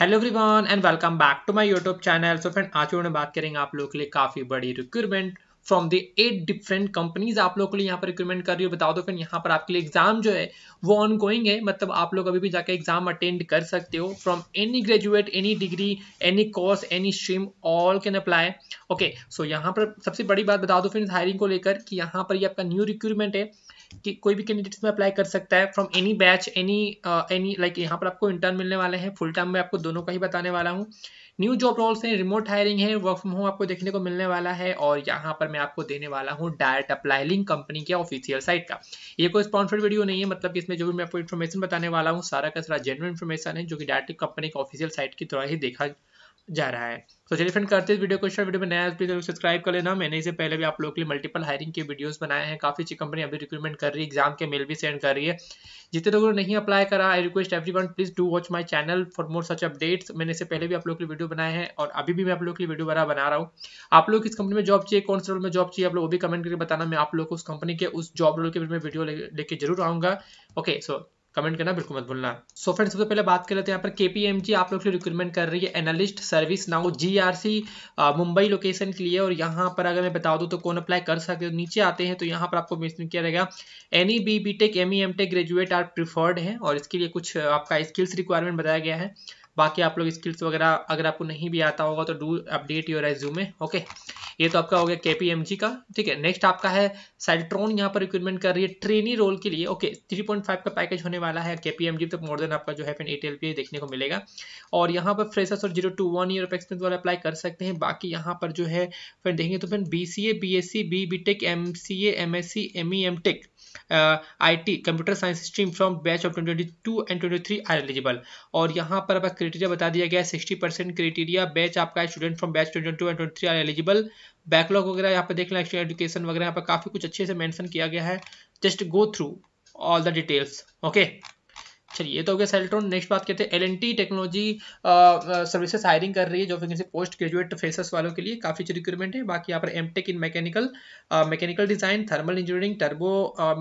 hello everyone and welcome back to my YouTube channel so friend आज हम बात करेंगे आप लोगों के लिए काफ़ी बड़ी requirement from the eight different companies आप लोग के लिए यहाँ पर रिक्रूटमेंट कर रही हो बता दो तो फिर यहाँ पर आपके लिए एग्जाम जो है वो ऑन गोइंग है मतलब आप लोग अभी भी जाकर एग्जाम अटेंड कर सकते हो from any graduate any degree any course any stream all can apply okay so यहाँ पर सबसे बड़ी बात बता दो तो फिर हायरिंग को लेकर कि यहाँ पर ये यह आपका न्यू रिक्रूटमेंट है कि कोई भी कैंडिडेट इसमें अप्लाई कर सकता है from any batch any any like यहाँ पर आपको इंटर्न मिलने वाले हैं फुल टाइम में आपको दोनों का ही बताने वाला हूँ न्यू जॉब रोल्स हैं रिमोट हायरिंग है वर्क फ्रॉम होम आपको देखने को मिलने वाला है और यहाँ पर मैं आपको देने वाला हूँ डायरेक्ट अप्लाई लिंक कंपनी के ऑफिशियल साइट का ये कोई स्पॉन्सर्ड वीडियो नहीं है मतलब इसमें जो भी मैं आपको इन्फॉर्मेशन बताने वाला हूँ सारा का सारा जेनुअन इन्फॉर्मेशन है जो कि डायरेक्ट कंपनी के ऑफिशियल साइट की तरह ही देखा जा रहा है तो चलिए फ्रेंड करते हैं वीडियो को शेयर वीडियो में नया प्लीज सब्सक्राइब कर लेना मैंने इसे पहले भी आप लोगों के लिए मल्टीपल हायरिंग के वीडियोस बनाए हैं काफी अच्छी कंपनी अभी रिक्रूटमेंट कर रही है एग्जाम के मेल भी सेंड कर रही है जितने लोगों ने नहीं अप्लाई करा I request everyone please do watch my channel for more such updates मैंने इसे पहले भी आप लोग के लिए वीडियो बनाए हैं और अभी भी मैं आप लोग के लिए वीडियो बना बना रहा हूँ आप लोग किस कंपनी में जॉब चाहिए कौन से रोल में जॉब चाहिए आप लोग वो भी कमेंट करके बताना मैं आप लोग को उस कंपनी के उस जॉब रोल के बारे में वीडियो लेके जरूर आऊँगा ओके सो कमेंट करना बिल्कुल मत भूलना सो फ्रेंड्स सबसे पहले बात कर लेते हैं यहाँ पर केपीएमजी आप लोग के लिए रिक्रूटमेंट कर रही है analyst ServiceNow GRC Mumbai location के लिए और यहाँ पर अगर मैं बता दूँ तो कौन अप्लाई कर सकते हो नीचे आते हैं तो यहाँ पर आपको मेंशन किया जाएगा any B B tech M E M tech graduate are preferred है और इसके लिए कुछ आपका स्किल्स रिक्वायरमेंट बताया गया है बाकी आप लोग स्किल्स वगैरह अगर आपको नहीं भी आता होगा तो डू अपडेट योर में ओके ये तो आपका हो गया केपीएमजी का ठीक है नेक्स्ट आपका है सेल्ट्रॉन यहाँ पर रिक्रूटमेंट कर रही है ट्रेनी रोल के लिए ओके थ्री पॉइंट फाइव का पैकेज होने वाला है केपीएमजी तक तो मोर देन आपका जो है फिर ए टी देखने को मिलेगा और यहाँ पर फ्रेशर्स और zero to one year of experience वाले अप्लाई कर सकते हैं बाकी यहाँ पर जो है फिर देखेंगे तो फिर B C A B S C B B tech M C M S C M E M tech I T computer science stream from batch of 22 and 23 are eligible और यहाँ पर आपका क्राइटेरिया बता दिया गया है सिक्सटी परसेंट क्राइटेरिया बैच आपका student from batch two and 23 are eligible backlog वगैरह यहाँ पर देख लें एजुकेशन वगैरह यहाँ पर काफ़ी कुछ अच्छे से मैंशन किया गया है just go through all the details okay चलिए ये तो हो गया सेल्ट्रॉन नेक्स्ट बात करते हैं एलएनटी टेक्नोलॉजी सर्विसेज हायरिंग कर रही है जो वैकेंसी पोस्ट ग्रेजुएट फेसर्स वालों के लिए काफ़ी अच्छी रिक्रूटमेंट है बाकी यहाँ पर MTech in mechanical mechanical design thermal engineering turbo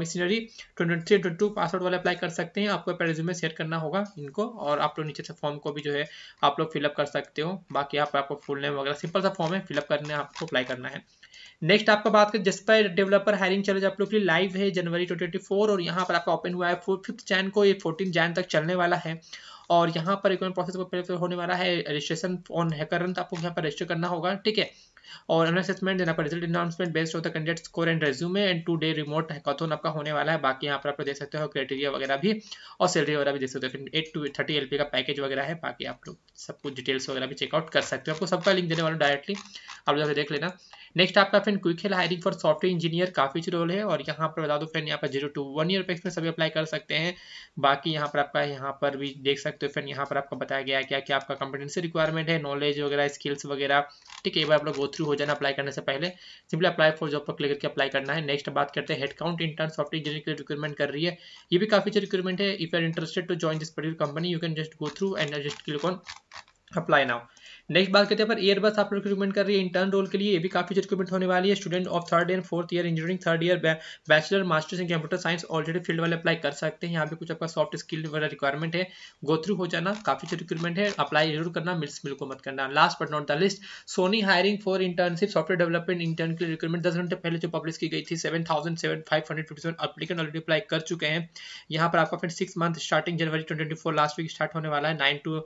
machinery twenty three twenty two password वाले अप्लाई कर सकते हैं आपको पैरिज्यूम में शेयर करना होगा इनको और आप लोग नीचे से फॉर्म को भी जो है आप लोग फिलअप कर सकते हो बाकी यहाँ पर आपको फुल नेम वगैरह सिंपल सा फॉर्म है फिलअप करने आपको अप्लाई करना है नेक्स्ट आपका बात करें जिस पर डेवलपर हायरिंग चैलेंज आप लोग के लिए लाइव है जनवरी 2024 और यहाँ पर आपका ओपन हुआ है फिफ्थ चैन को ये फोर्टीन जैन तक चलने वाला है और यहाँ पर रिक्रूटमेंट प्रोसेस को पहले होने वाला है रजिस्ट्रेशन ऑन हैकर आपको यहाँ पर रजिस्टर करना होगा ठीक है और असेसमेंट देना पर रिजल्ट अनाउंसमेंट बेस्ड होता है candidate score and resume and two day remote hackathon आपका होने वाला है बाकी यहाँ पर आप देख सकते हो क्राइटेरिया वगैरह भी और सैलरी वगैरह भी देख सकते हो एट टू थर्टी एल का पैकेज वगैरह है बाकी आप लोग सब कुछ डिटेल्स वगैरह भी चेकआउट कर सकते हो आपको सबका लिंक देने वाला डायरेक्टली आप लोग देख लेना नेक्स्ट आपका friend Quick Heal hiring for software engineer काफ़ी रोल है और यहाँ पर बता दो फ्रेंड यहाँ पर जीरो टू वन ईयर पे इसमें सभी अप्लाई कर सकते हैं बाकी यहाँ पर आपका यहाँ पर भी देख सकते हो फ्रेंड यहाँ पर आपका बताया गया क्या क्या आपका कॉम्पिटेंसी रिक्वायरमेंट है नॉलेज वगैरह स्किल्स वगैरह ठीक है एक बार आप लोग गो थ्रू हो जाना अप्लाई करने से पहले सिंपली अप्लाई फॉर जॉब पर क्लिक करके अप्लाई करना है नेक्स्ट बात करते हैं हेडकाउंट इंटर्न सॉफ्टवेयर इंजीनियर की रिक्वायरमेंट कर रही है ये भी काफ़ी रिक्वायरमेंट है if are interested to join this particular company you can just go through and just click on apply now next बात करते हैं पर एयरबस आप लोग रिकमेंड कर रही है इंटर्न रोल के लिए ये भी काफी रिक्रूटमेंट होने वाली है student of third and fourth year engineering third year bachelor masters in computer science already field वाले अप्लाई कर सकते हैं यहाँ पे कुछ आपका सॉफ्ट स्किल वाला रिक्वायरमेंट है गो थ्रू हो जाना काफी रिक्रूटमेंट है अप्लाई जरूर करना मिल्स मिल को मत करना last but not the list Sony hiring for internship software development intern के रिक्रूटमेंट दस घंटे पहले जो पब्लिश की गई थी सेवन थाउजेंड ऑलरेडी अप्लाई कर चुके हैं यहाँ पर आपका फिर six month starting January twenty last week start होने वाला है nine to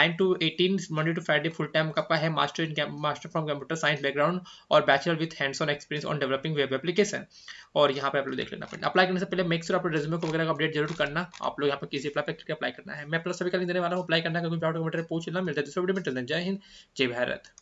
nine to eighteen Monday to Friday full time का है master in master from computer science background और bachelor with hands on experience on developing web application और यहाँ पे आप लोग देख लेना पड़ेगा अप्लाई करने से पहले मेक श्योर आप रेज्यूमे को वगैरह अपडेट जरूर करना आप लोग यहाँ पर किसी अप्लाई करके अप्लाई करना है मैं प्लस सभी का देने वाला हूँ अप्लाई करना क्योंकि पूछ लेना मिलता है दूसरे वीडियो में जय हिंद जय भारत